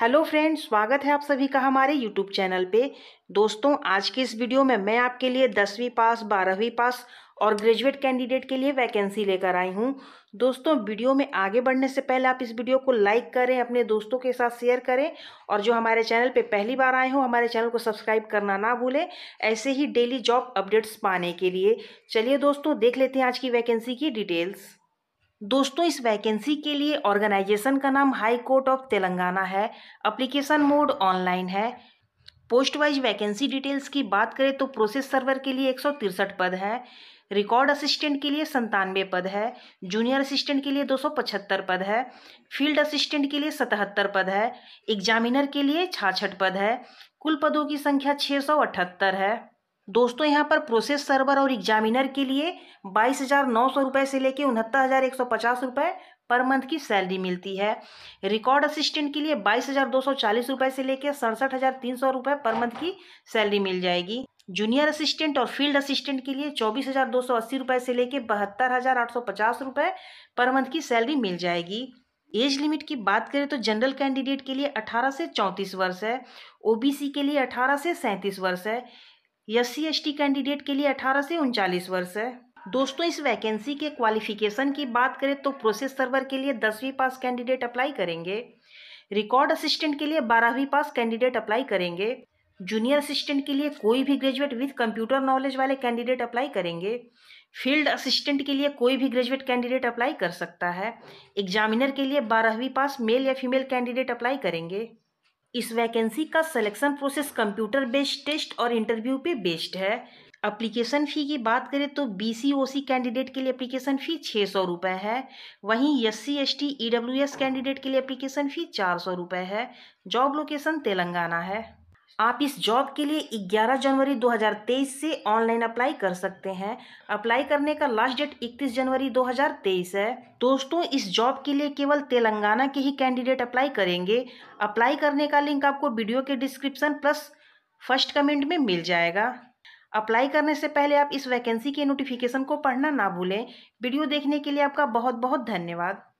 hello friends स्वागत है आप सभी का हमारे यूट्यूब चैनल पे दोस्तों आज के इस वीडियो में मैं आपके लिए दसवीं पास बारहवीं पास और ग्रेजुएट कैंडिडेट के लिए वैकेंसी लेकर आई हूँ दोस्तों वीडियो में आगे बढ़ने से पहले आप इस वीडियो को लाइक करें अपने दोस्तों के साथ शेयर करें और जो हमारे चैनल पे पहली बार आए हों हमारे चैनल को सब्सक्राइब करना ना भूलें ऐसे ही डेली जॉब अपडेट्स पाने के लिए चलिए दोस्तों देख लेते हैं आज की वैकेंसी की डिटेल्स दोस्तों इस वैकेंसी के लिए ऑर्गेनाइजेशन का नाम हाई कोर्ट ऑफ तेलंगाना है अप्लीकेशन मोड ऑनलाइन है पोस्ट वाइज वैकेंसी डिटेल्स की बात करें तो प्रोसेस सर्वर के लिए एक पद है रिकॉर्ड असिस्टेंट के लिए संतानवे पद है जूनियर असिस्टेंट के लिए 275 पद है फील्ड असिस्टेंट के लिए सतहत्तर पद है एग्जामिनर के लिए छाछठ पद है कुल पदों की संख्या अठहत्तर है दोस्तों यहाँ पर प्रोसेस सर्वर और एग्जामिनर के लिए बाईस हज़ार नौ सौ रुपये से लेकर उनहत्तर हज़ार एक सौ पचास रुपये पर मंथ की सैलरी मिलती है रिकॉर्ड असिस्टेंट के लिए बाईस हज़ार दो सौ चालीस रुपये से लेकर सड़सठ हज़ार तीन सौ रुपये पर मंथ की सैलरी मिल जाएगी जूनियर असिस्टेंट और फील्ड असिस्टेंट के लिए चौबीस हज़ार दो सौ अस्सी रुपये से लेकर बहत्तर हज़ार आठ सौ पचास रुपये पर मंथ की सैलरी मिल जाएगी एज लिमिट की बात करें तो जनरल कैंडिडेट के लिए 18 से 34 वर्ष है ओबीसी के लिए 18 से 37 वर्ष है एस सी कैंडिडेट के लिए 18 से उनचालीस वर्ष है दोस्तों इस वैकेंसी के क्वालिफिकेशन की बात करें तो प्रोसेस सर्वर के लिए दसवीं पास कैंडिडेट अप्लाई करेंगे रिकॉर्ड असिस्टेंट के लिए बारहवीं पास कैंडिडेट अप्लाई करेंगे जूनियर असिस्टेंट के लिए कोई भी ग्रेजुएट विद कंप्यूटर नॉलेज वाले कैंडिडेट अप्लाई करेंगे फील्ड असिस्टेंट के लिए कोई भी ग्रेजुएट कैंडिडेट अप्लाई कर सकता है एग्जामिनर के लिए बारहवीं पास मेल या फीमेल कैंडिडेट अप्लाई करेंगे इस वैकेंसी का selection process computer based test और इंटरव्यू पे बेस्ड है अप्लीकेशन फ़ी की बात करें तो बी सी ओ सी कैंडिडेट के लिए अप्लीकेशन फ़ी छः सौ रुपये है वहीं S C S T E W S candidate के लिए अप्लीकेशन फ़ी चार सौ रुपये है जॉब लोकेशन तेलंगाना है आप इस जॉब के लिए 11 जनवरी 2023 से ऑनलाइन अप्लाई कर सकते हैं अप्लाई करने का लास्ट डेट 31 जनवरी 2023 है दोस्तों इस जॉब के लिए केवल तेलंगाना के ही कैंडिडेट अप्लाई करेंगे अप्लाई करने का लिंक आपको वीडियो के डिस्क्रिप्शन प्लस फर्स्ट कमेंट में मिल जाएगा अप्लाई करने से पहले आप इस वैकेंसी के नोटिफिकेशन को पढ़ना ना भूलें वीडियो देखने के लिए आपका बहुत बहुत धन्यवाद